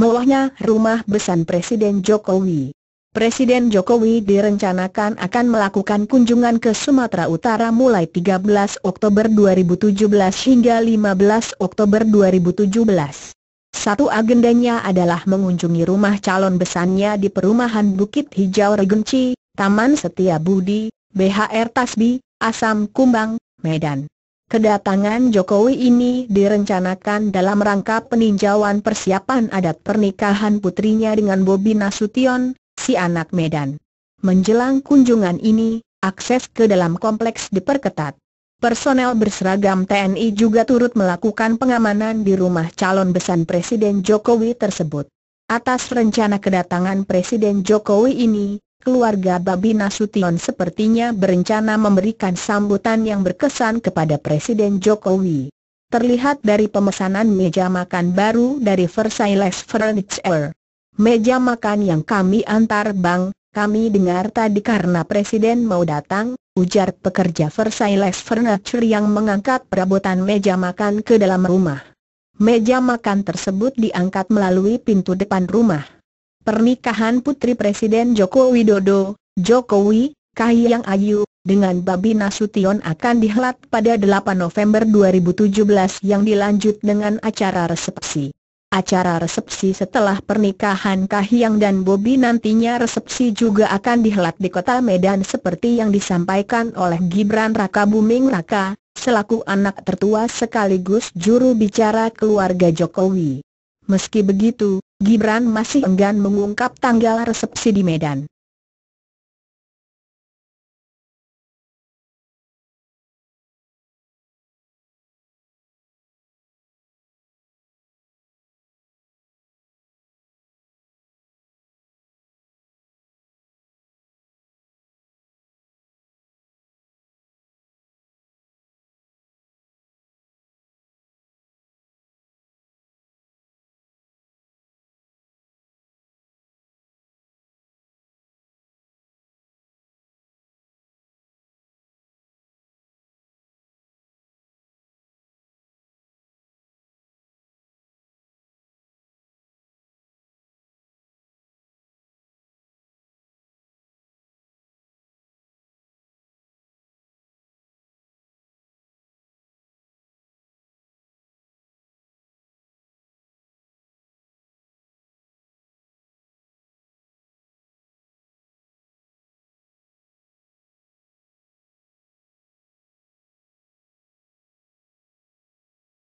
mewahnya rumah besan Presiden Jokowi. Presiden Jokowi direncanakan akan melakukan kunjungan ke Sumatera Utara mulai 13 Oktober 2017 hingga 15 Oktober 2017. Satu agendanya adalah mengunjungi rumah calon besannya di perumahan Bukit Hijau Regenci, Taman Setia Budi, BHR Tasbi, Asam Kumbang, Medan. Kedatangan Jokowi ini direncanakan dalam rangka peninjauan persiapan adat pernikahan putrinya dengan Bobi Nasution, si anak Medan. Menjelang kunjungan ini, akses ke dalam kompleks diperketat. Personel berseragam TNI juga turut melakukan pengamanan di rumah calon besan Presiden Jokowi tersebut. Atas rencana kedatangan Presiden Jokowi ini, keluarga Babi Nasution sepertinya berencana memberikan sambutan yang berkesan kepada Presiden Jokowi. Terlihat dari pemesanan meja makan baru dari Versailles Furniture. Meja makan yang kami antar bang, kami dengar tadi karena Presiden mau datang, ujar pekerja Versailles Furniture yang mengangkat perabotan meja makan ke dalam rumah. Meja makan tersebut diangkat melalui pintu depan rumah pernikahan putri Presiden Joko Widodo, Jokowi, Kahiyang Ayu, dengan Babi Nasution akan dihelat pada 8 November 2017 yang dilanjut dengan acara resepsi. Acara resepsi setelah pernikahan Kahiyang dan Bobi nantinya resepsi juga akan dihelat di kota Medan seperti yang disampaikan oleh Gibran Raka Buming Raka, selaku anak tertua sekaligus juru bicara keluarga Jokowi. Meski begitu, Gibran masih enggan mengungkap tanggal resepsi di Medan.